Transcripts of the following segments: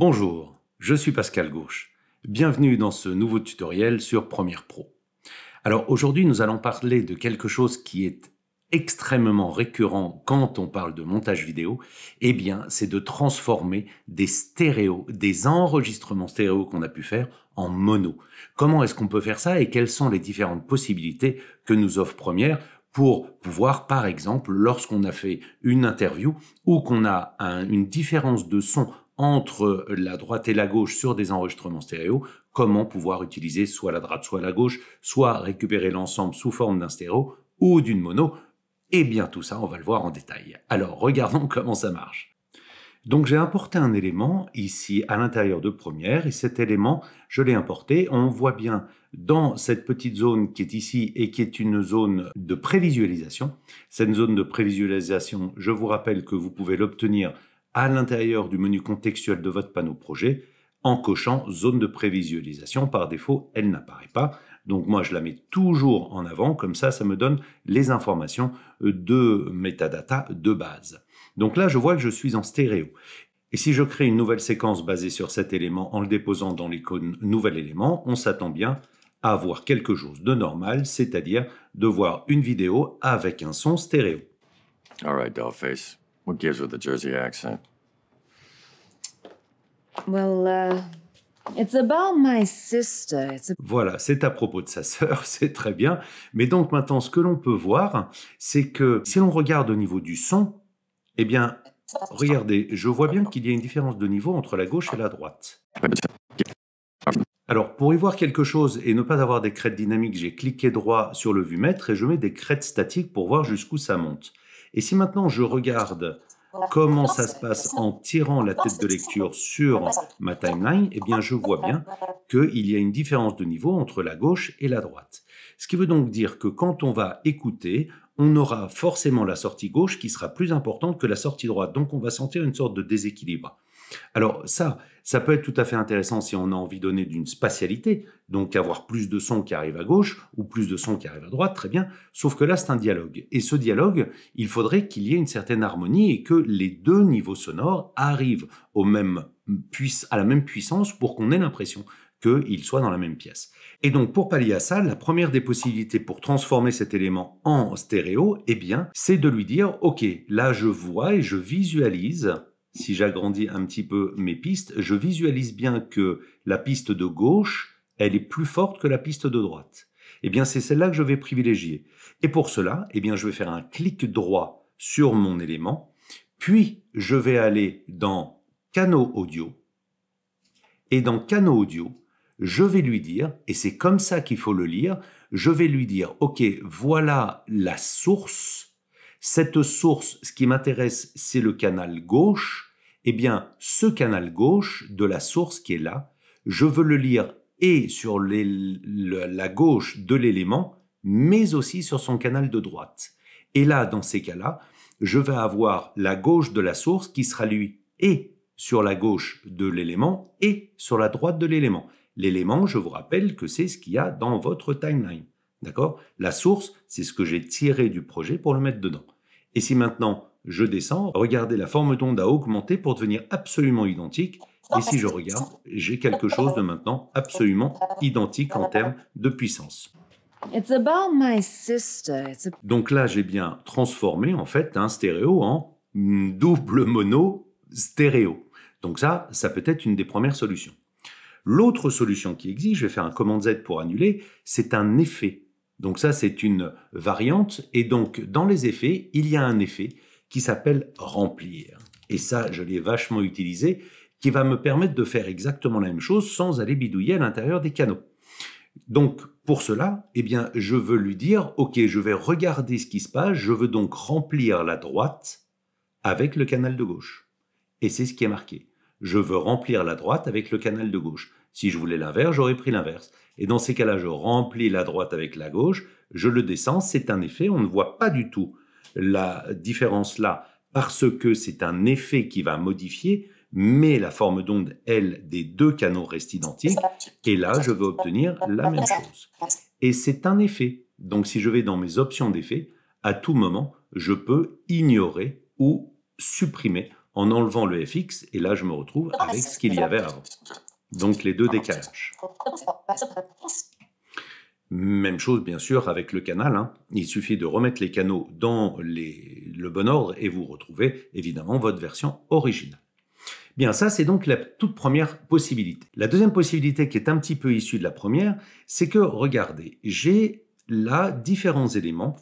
Bonjour, je suis Pascal Gauche. Bienvenue dans ce nouveau tutoriel sur Premiere Pro. Alors aujourd'hui, nous allons parler de quelque chose qui est extrêmement récurrent quand on parle de montage vidéo, eh bien, c'est de transformer des stéréos, des enregistrements stéréo qu'on a pu faire en mono. Comment est-ce qu'on peut faire ça et quelles sont les différentes possibilités que nous offre Premiere pour pouvoir, par exemple, lorsqu'on a fait une interview ou qu'on a une différence de son entre la droite et la gauche sur des enregistrements stéréo, comment pouvoir utiliser soit la droite, soit la gauche, soit récupérer l'ensemble sous forme d'un stéréo ou d'une mono. Et eh bien tout ça, on va le voir en détail. Alors regardons comment ça marche. Donc j'ai importé un élément ici à l'intérieur de première et cet élément, je l'ai importé. On voit bien dans cette petite zone qui est ici et qui est une zone de prévisualisation. Cette zone de prévisualisation, je vous rappelle que vous pouvez l'obtenir à l'intérieur du menu contextuel de votre panneau projet en cochant zone de prévisualisation. Par défaut, elle n'apparaît pas. Donc moi, je la mets toujours en avant. Comme ça, ça me donne les informations euh, de metadata de base. Donc là, je vois que je suis en stéréo. Et si je crée une nouvelle séquence basée sur cet élément en le déposant dans l'icône Nouvel élément, on s'attend bien à avoir quelque chose de normal, c'est-à-dire de voir une vidéo avec un son stéréo. All right, Dollface. Voilà, c'est à propos de sa sœur, c'est très bien. Mais donc maintenant, ce que l'on peut voir, c'est que si l'on regarde au niveau du son, eh bien, regardez, je vois bien qu'il y a une différence de niveau entre la gauche et la droite. Alors, pour y voir quelque chose et ne pas avoir des crêtes dynamiques, j'ai cliqué droit sur le vue-mètre et je mets des crêtes statiques pour voir jusqu'où ça monte. Et si maintenant je regarde comment ça se passe en tirant la tête de lecture sur ma timeline, eh bien je vois bien qu'il y a une différence de niveau entre la gauche et la droite. Ce qui veut donc dire que quand on va écouter, on aura forcément la sortie gauche qui sera plus importante que la sortie droite. Donc on va sentir une sorte de déséquilibre. Alors ça, ça peut être tout à fait intéressant si on a envie de donner d'une spatialité, donc avoir plus de sons qui arrivent à gauche ou plus de sons qui arrivent à droite, très bien, sauf que là c'est un dialogue. Et ce dialogue, il faudrait qu'il y ait une certaine harmonie et que les deux niveaux sonores arrivent au même à la même puissance pour qu'on ait l'impression qu'ils soient dans la même pièce. Et donc pour pallier à ça, la première des possibilités pour transformer cet élément en stéréo, eh bien, c'est de lui dire, ok, là je vois et je visualise si j'agrandis un petit peu mes pistes, je visualise bien que la piste de gauche, elle est plus forte que la piste de droite. Eh bien, c'est celle-là que je vais privilégier. Et pour cela, eh bien, je vais faire un clic droit sur mon élément, puis je vais aller dans Canaux audio. Et dans Canaux audio, je vais lui dire, et c'est comme ça qu'il faut le lire, je vais lui dire, OK, voilà la source cette source, ce qui m'intéresse, c'est le canal gauche. Eh bien, ce canal gauche de la source qui est là, je veux le lire et sur la gauche de l'élément, mais aussi sur son canal de droite. Et là, dans ces cas-là, je vais avoir la gauche de la source qui sera lui et sur la gauche de l'élément et sur la droite de l'élément. L'élément, je vous rappelle que c'est ce qu'il y a dans votre timeline. D'accord La source, c'est ce que j'ai tiré du projet pour le mettre dedans. Et si maintenant je descends, regardez, la forme d'onde a augmenté pour devenir absolument identique. Et si je regarde, j'ai quelque chose de maintenant absolument identique en termes de puissance. Donc là, j'ai bien transformé en fait un stéréo en double mono stéréo. Donc ça, ça peut être une des premières solutions. L'autre solution qui existe, je vais faire un commande Z pour annuler, c'est un effet. Donc ça, c'est une variante. Et donc, dans les effets, il y a un effet qui s'appelle remplir. Et ça, je l'ai vachement utilisé, qui va me permettre de faire exactement la même chose sans aller bidouiller à l'intérieur des canaux. Donc, pour cela, eh bien, je veux lui dire, OK, je vais regarder ce qui se passe, je veux donc remplir la droite avec le canal de gauche. Et c'est ce qui est marqué. Je veux remplir la droite avec le canal de gauche. Si je voulais l'inverse, j'aurais pris l'inverse. Et dans ces cas-là, je remplis la droite avec la gauche, je le descends, c'est un effet, on ne voit pas du tout la différence là, parce que c'est un effet qui va modifier, mais la forme d'onde, elle, des deux canaux reste identique, et là, je veux obtenir la même chose. Et c'est un effet. Donc si je vais dans mes options d'effet, à tout moment, je peux ignorer ou supprimer en enlevant le fx, et là, je me retrouve avec ce qu'il y avait avant. Donc les deux décalages. Même chose, bien sûr, avec le canal. Hein. Il suffit de remettre les canaux dans le bon ordre et vous retrouvez évidemment votre version originale. Bien, ça, c'est donc la toute première possibilité. La deuxième possibilité, qui est un petit peu issue de la première, c'est que, regardez, j'ai là différents éléments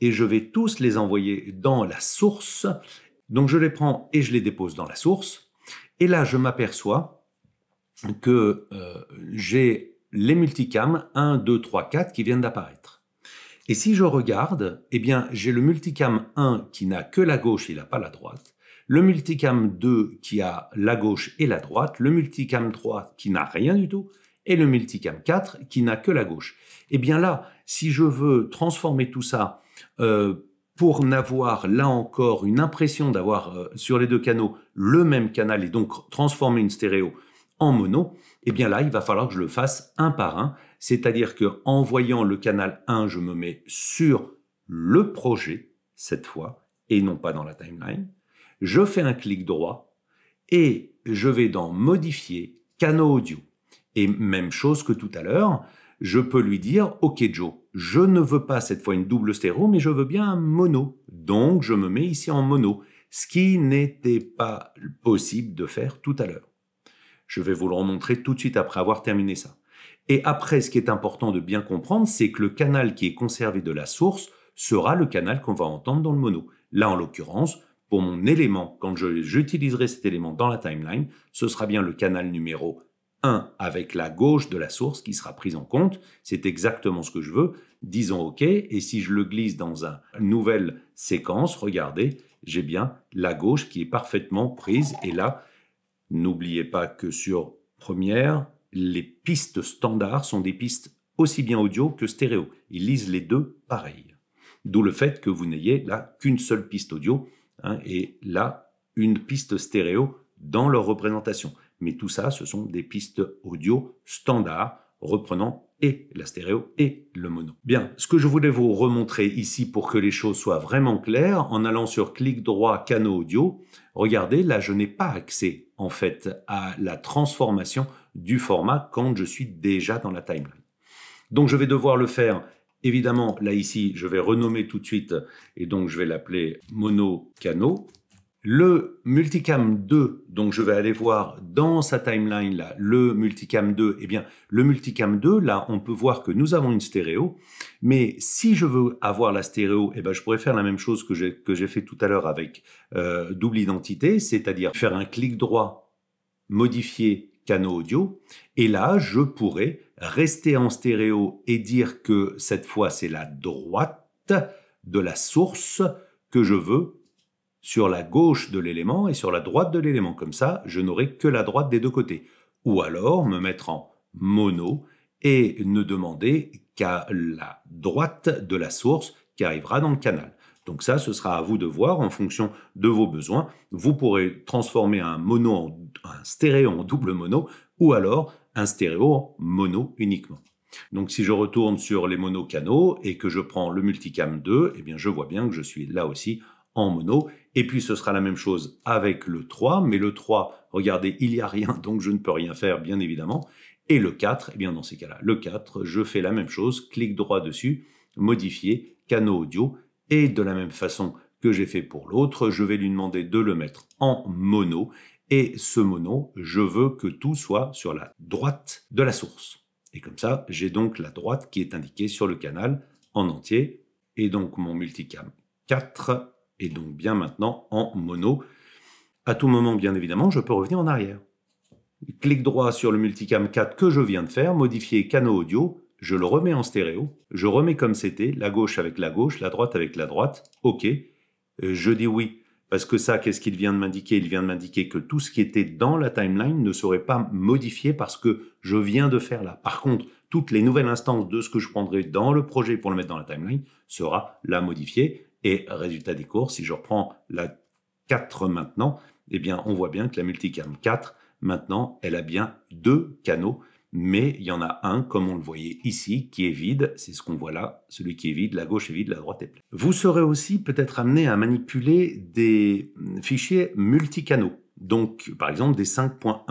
et je vais tous les envoyer dans la source. Donc, je les prends et je les dépose dans la source. Et là, je m'aperçois que euh, j'ai les multicams 1, 2, 3, 4 qui viennent d'apparaître. Et si je regarde, eh bien, j'ai le multicam 1 qui n'a que la gauche, il n'a pas la droite. Le multicam 2 qui a la gauche et la droite. Le multicam 3 qui n'a rien du tout. Et le multicam 4 qui n'a que la gauche. Eh bien là, si je veux transformer tout ça euh, pour n'avoir là encore une impression d'avoir euh, sur les deux canaux le même canal et donc transformer une stéréo, en mono, eh bien là, il va falloir que je le fasse un par un, c'est-à-dire que en voyant le canal 1, je me mets sur le projet cette fois et non pas dans la timeline. Je fais un clic droit et je vais dans modifier canaux audio. Et même chose que tout à l'heure, je peux lui dire OK Joe, je ne veux pas cette fois une double stéréo mais je veux bien un mono. Donc je me mets ici en mono, ce qui n'était pas possible de faire tout à l'heure. Je vais vous le remontrer tout de suite après avoir terminé ça. Et après, ce qui est important de bien comprendre, c'est que le canal qui est conservé de la source sera le canal qu'on va entendre dans le mono. Là, en l'occurrence, pour mon élément, quand j'utiliserai cet élément dans la timeline, ce sera bien le canal numéro 1 avec la gauche de la source qui sera prise en compte. C'est exactement ce que je veux. Disons OK, et si je le glisse dans une nouvelle séquence, regardez, j'ai bien la gauche qui est parfaitement prise, et là, N'oubliez pas que sur Première, les pistes standards sont des pistes aussi bien audio que stéréo. Ils lisent les deux pareil. D'où le fait que vous n'ayez là qu'une seule piste audio hein, et là une piste stéréo dans leur représentation. Mais tout ça, ce sont des pistes audio standards reprenant et la stéréo et le mono. Bien, ce que je voulais vous remontrer ici pour que les choses soient vraiment claires, en allant sur clic droit canaux audio, regardez, là je n'ai pas accès en fait à la transformation du format quand je suis déjà dans la timeline. Donc je vais devoir le faire évidemment là ici, je vais renommer tout de suite et donc je vais l'appeler mono canaux ». Le multicam 2, donc je vais aller voir dans sa timeline là, le multicam 2, et eh bien le multicam 2, là on peut voir que nous avons une stéréo, mais si je veux avoir la stéréo, et eh bien je pourrais faire la même chose que j'ai fait tout à l'heure avec euh, double identité, c'est-à-dire faire un clic droit, modifier canaux audio, et là je pourrais rester en stéréo et dire que cette fois c'est la droite de la source que je veux sur la gauche de l'élément et sur la droite de l'élément. Comme ça, je n'aurai que la droite des deux côtés. Ou alors me mettre en mono et ne demander qu'à la droite de la source qui arrivera dans le canal. Donc ça, ce sera à vous de voir en fonction de vos besoins. Vous pourrez transformer un mono en un stéréo en double mono ou alors un stéréo en mono uniquement. Donc si je retourne sur les canaux et que je prends le multicam 2, eh bien je vois bien que je suis là aussi en mono. Et puis ce sera la même chose avec le 3, mais le 3, regardez, il n'y a rien, donc je ne peux rien faire, bien évidemment. Et le 4, et eh bien dans ces cas-là, le 4, je fais la même chose, clic droit dessus, modifier, canaux audio, et de la même façon que j'ai fait pour l'autre, je vais lui demander de le mettre en mono, et ce mono, je veux que tout soit sur la droite de la source. Et comme ça, j'ai donc la droite qui est indiquée sur le canal en entier, et donc mon multicam 4 et donc bien maintenant en mono. À tout moment, bien évidemment, je peux revenir en arrière. Clic droit sur le multicam 4 que je viens de faire, modifier canaux audio, je le remets en stéréo, je remets comme c'était, la gauche avec la gauche, la droite avec la droite, ok. Euh, je dis oui, parce que ça, qu'est-ce qu'il vient de m'indiquer Il vient de m'indiquer que tout ce qui était dans la timeline ne serait pas modifié parce que je viens de faire là. Par contre, toutes les nouvelles instances de ce que je prendrai dans le projet pour le mettre dans la timeline sera là modifiée. Et résultat des cours, si je reprends la 4 maintenant, eh bien, on voit bien que la multicam 4, maintenant, elle a bien deux canaux, mais il y en a un, comme on le voyait ici, qui est vide. C'est ce qu'on voit là. Celui qui est vide, la gauche est vide, la droite est pleine. Vous serez aussi peut-être amené à manipuler des fichiers multicanaux. Donc, par exemple, des 5.1.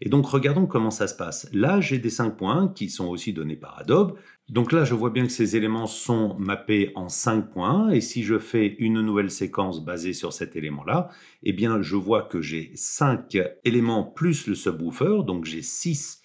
Et donc, regardons comment ça se passe. Là, j'ai des 5.1 qui sont aussi donnés par Adobe. Donc là, je vois bien que ces éléments sont mappés en 5 points, et si je fais une nouvelle séquence basée sur cet élément-là, eh bien, je vois que j'ai 5 éléments plus le subwoofer, donc j'ai 6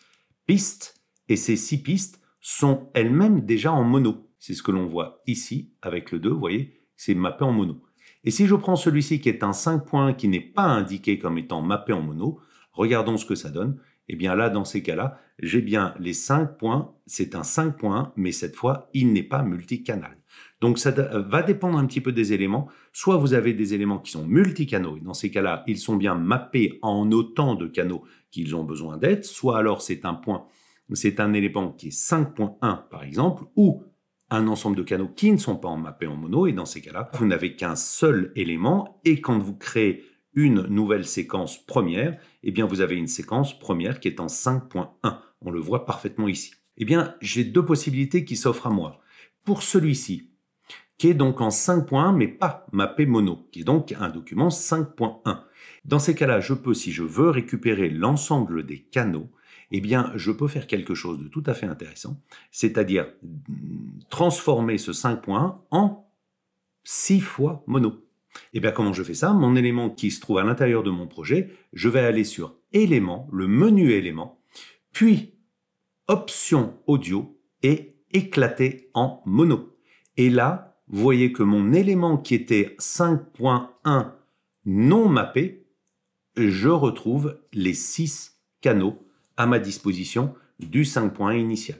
pistes, et ces 6 pistes sont elles-mêmes déjà en mono. C'est ce que l'on voit ici avec le 2, vous voyez, c'est mappé en mono. Et si je prends celui-ci qui est un 5 points qui n'est pas indiqué comme étant mappé en mono, regardons ce que ça donne. Et eh bien là, dans ces cas-là, j'ai bien les 5 points, c'est un 5 points, mais cette fois, il n'est pas multicanal. Donc ça euh, va dépendre un petit peu des éléments. Soit vous avez des éléments qui sont multicanaux, et dans ces cas-là, ils sont bien mappés en autant de canaux qu'ils ont besoin d'être, soit alors c'est un point, c'est un élément qui est 5.1 par exemple, ou un ensemble de canaux qui ne sont pas mappés en mono, et dans ces cas-là, vous n'avez qu'un seul élément, et quand vous créez une nouvelle séquence première, eh bien vous avez une séquence première qui est en 5.1. On le voit parfaitement ici. Et eh bien, j'ai deux possibilités qui s'offrent à moi. Pour celui-ci, qui est donc en 5.1 mais pas mappé mono, qui est donc un document 5.1. Dans ces cas-là, je peux, si je veux, récupérer l'ensemble des canaux, et eh bien, je peux faire quelque chose de tout à fait intéressant, c'est-à-dire transformer ce 5.1 en 6 fois mono. Et eh bien comment je fais ça Mon élément qui se trouve à l'intérieur de mon projet, je vais aller sur élément, le menu élément, puis option audio et éclater en mono. Et là, vous voyez que mon élément qui était 5.1 non mappé, je retrouve les 6 canaux à ma disposition du 5.1 initial.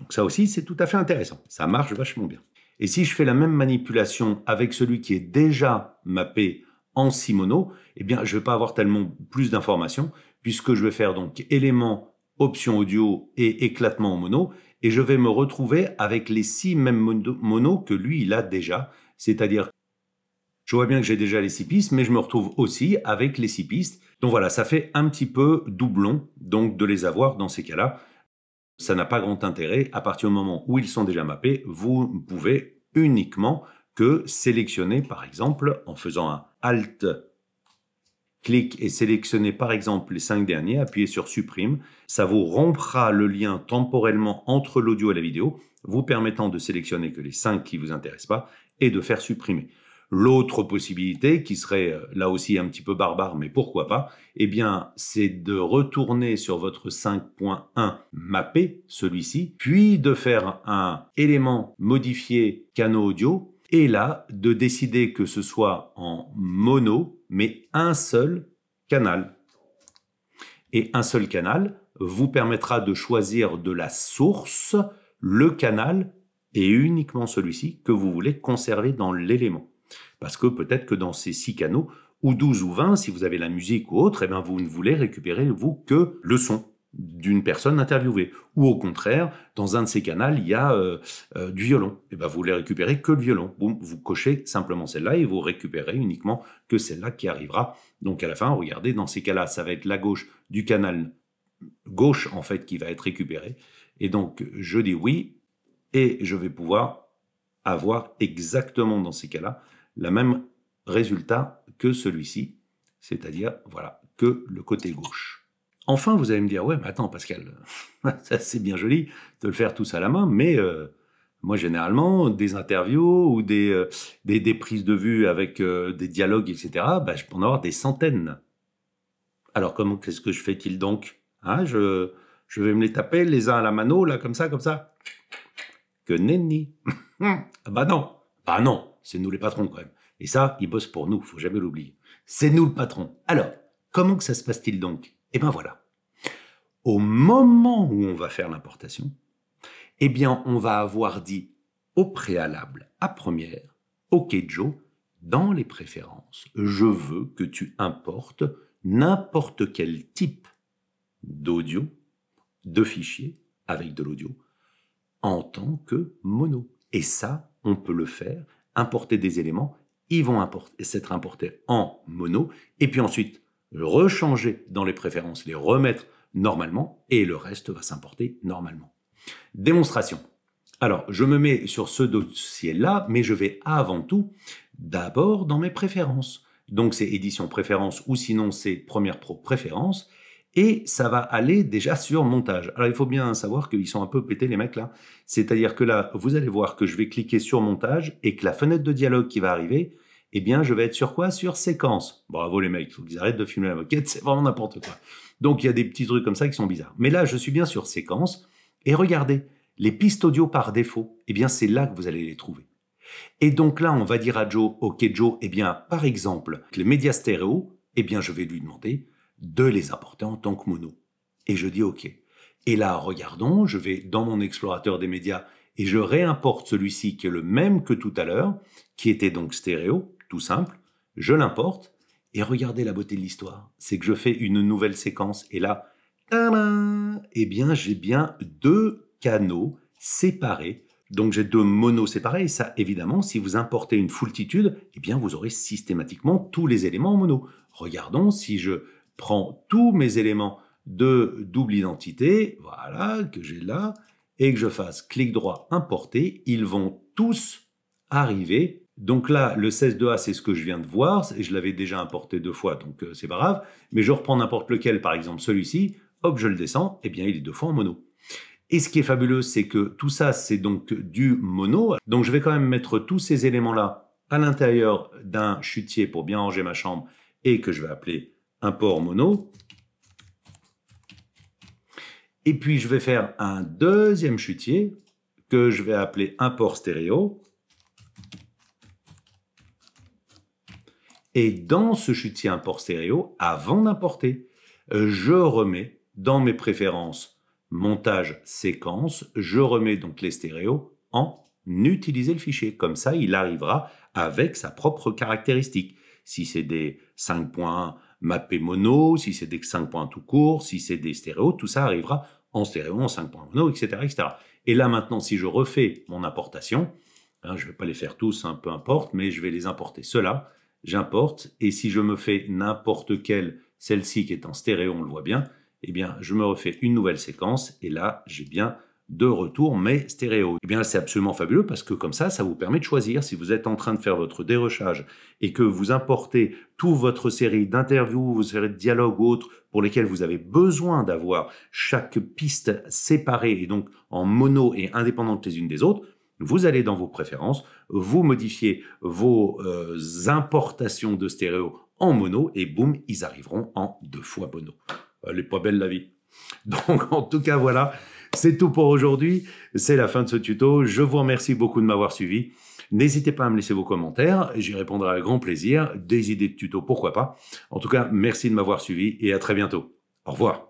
Donc ça aussi, c'est tout à fait intéressant. Ça marche vachement bien. Et si je fais la même manipulation avec celui qui est déjà mappé en Simono, eh bien, je ne vais pas avoir tellement plus d'informations puisque je vais faire donc éléments, option audio et éclatement en mono et je vais me retrouver avec les six mêmes mono que lui, il a déjà. C'est-à-dire, je vois bien que j'ai déjà les six pistes, mais je me retrouve aussi avec les six pistes. Donc voilà, ça fait un petit peu doublon, donc de les avoir dans ces cas-là ça n'a pas grand intérêt. À partir du moment où ils sont déjà mappés, vous pouvez uniquement que sélectionner, par exemple, en faisant un Alt clic et sélectionner, par exemple les cinq derniers, appuyer sur supprime, ça vous rompra le lien temporellement entre l'audio et la vidéo, vous permettant de sélectionner que les cinq qui vous intéressent pas et de faire supprimer. L'autre possibilité, qui serait euh, là aussi un petit peu barbare, mais pourquoi pas, eh bien, c'est de retourner sur votre 5.1 mappé, celui-ci, puis de faire un élément modifié canaux audio, et là, de décider que ce soit en mono, mais un seul canal. Et un seul canal vous permettra de choisir de la source le canal et uniquement celui-ci que vous voulez conserver dans l'élément. Parce que peut-être que dans ces six canaux, ou 12 ou 20, si vous avez la musique ou autre, eh bien vous ne voulez récupérer, vous, que le son d'une personne interviewée. Ou au contraire, dans un de ces canaux, il y a euh, euh, du violon. Et eh ben, vous voulez récupérer que le violon. vous cochez simplement celle-là et vous récupérez uniquement que celle-là qui arrivera. Donc à la fin, regardez, dans ces cas-là, ça va être la gauche du canal gauche, en fait, qui va être récupérée. Et donc, je dis oui, et je vais pouvoir avoir exactement dans ces cas-là le même résultat que celui-ci, c'est-à-dire voilà, que le côté gauche. Enfin, vous allez me dire, ouais, mais attends, Pascal, ça c'est bien joli de le faire tous à la main, mais euh, moi généralement, des interviews ou des, euh, des, prises de vue avec euh, des dialogues, etc., bah, je peux en avoir des centaines. Alors, comment, qu'est-ce que je fais-t-il donc hein, je, je vais me les taper les uns à la mano, là, comme ça, comme ça. Que nenni. Ah bah non, bah non, c'est nous les patrons quand même. Et ça, ils bossent pour nous, faut jamais l'oublier. C'est nous le patron. Alors, comment que ça se passe-t-il donc Eh bien voilà. Au moment où on va faire l'importation, eh bien on va avoir dit au préalable, à première, OK Joe, dans les préférences, je veux que tu importes n'importe quel type d'audio, de fichier avec de l'audio, en tant que mono. Et ça, on peut le faire importer des éléments, ils vont s'être importés en mono, et puis ensuite rechanger dans les préférences, les remettre normalement, et le reste va s'importer normalement. Démonstration. Alors, je me mets sur ce dossier-là, mais je vais avant tout d'abord dans mes préférences. Donc c'est édition préférence ou sinon c'est première pro préférence. Et ça va aller déjà sur montage. Alors il faut bien savoir qu'ils sont un peu pétés les mecs là. C'est-à-dire que là, vous allez voir que je vais cliquer sur montage et que la fenêtre de dialogue qui va arriver, eh bien je vais être sur quoi Sur séquence. Bravo les mecs, il faut qu'ils arrêtent de filmer la moquette, c'est vraiment n'importe quoi. Donc il y a des petits trucs comme ça qui sont bizarres. Mais là, je suis bien sur séquence. Et regardez, les pistes audio par défaut, eh bien c'est là que vous allez les trouver. Et donc là, on va dire à Joe, ok Joe, eh bien par exemple, les médias stéréo, eh bien je vais lui demander, de les apporter en tant que mono. Et je dis OK. Et là, regardons, je vais dans mon explorateur des médias et je réimporte celui-ci qui est le même que tout à l'heure, qui était donc stéréo, tout simple. Je l'importe et regardez la beauté de l'histoire. C'est que je fais une nouvelle séquence et là, et eh bien, j'ai bien deux canaux séparés. Donc j'ai deux monos séparés et ça, évidemment, si vous importez une foultitude, eh bien, vous aurez systématiquement tous les éléments en mono. Regardons si je prends tous mes éléments de double identité, voilà, que j'ai là, et que je fasse clic droit importer, ils vont tous arriver. Donc là, le de a c'est ce que je viens de voir, et je l'avais déjà importé deux fois, donc euh, c'est pas grave, mais je reprends n'importe lequel, par exemple celui-ci, hop, je le descends, et eh bien il est deux fois en mono. Et ce qui est fabuleux, c'est que tout ça, c'est donc du mono. Donc je vais quand même mettre tous ces éléments-là à l'intérieur d'un chutier pour bien ranger ma chambre et que je vais appeler un port mono. Et puis, je vais faire un deuxième chutier que je vais appeler un port stéréo. Et dans ce chutier import stéréo, avant d'importer, je remets dans mes préférences montage séquence, je remets donc les stéréos en utiliser le fichier. Comme ça, il arrivera avec sa propre caractéristique. Si c'est des points mappé mono, si c'est des 5 points tout court, si c'est des stéréos, tout ça arrivera en stéréo, en 5 points mono, etc. etc. Et là maintenant, si je refais mon importation, hein, je ne vais pas les faire tous, hein, peu importe, mais je vais les importer Cela, j'importe, et si je me fais n'importe quelle, celle-ci qui est en stéréo, on le voit bien, eh bien, je me refais une nouvelle séquence, et là, j'ai bien de retour, mais stéréo. Eh bien, c'est absolument fabuleux parce que comme ça, ça vous permet de choisir. Si vous êtes en train de faire votre dérochage et que vous importez toute votre série d'interviews, vos séries de dialogues ou autres pour lesquels vous avez besoin d'avoir chaque piste séparée et donc en mono et indépendante les unes des autres, vous allez dans vos préférences, vous modifiez vos euh, importations de stéréo en mono et boum, ils arriveront en deux fois mono. Elle est pas belle la vie. Donc, en tout cas, voilà, c'est tout pour aujourd'hui. C'est la fin de ce tuto. Je vous remercie beaucoup de m'avoir suivi. N'hésitez pas à me laisser vos commentaires. J'y répondrai avec grand plaisir. Des idées de tuto, pourquoi pas. En tout cas, merci de m'avoir suivi et à très bientôt. Au revoir.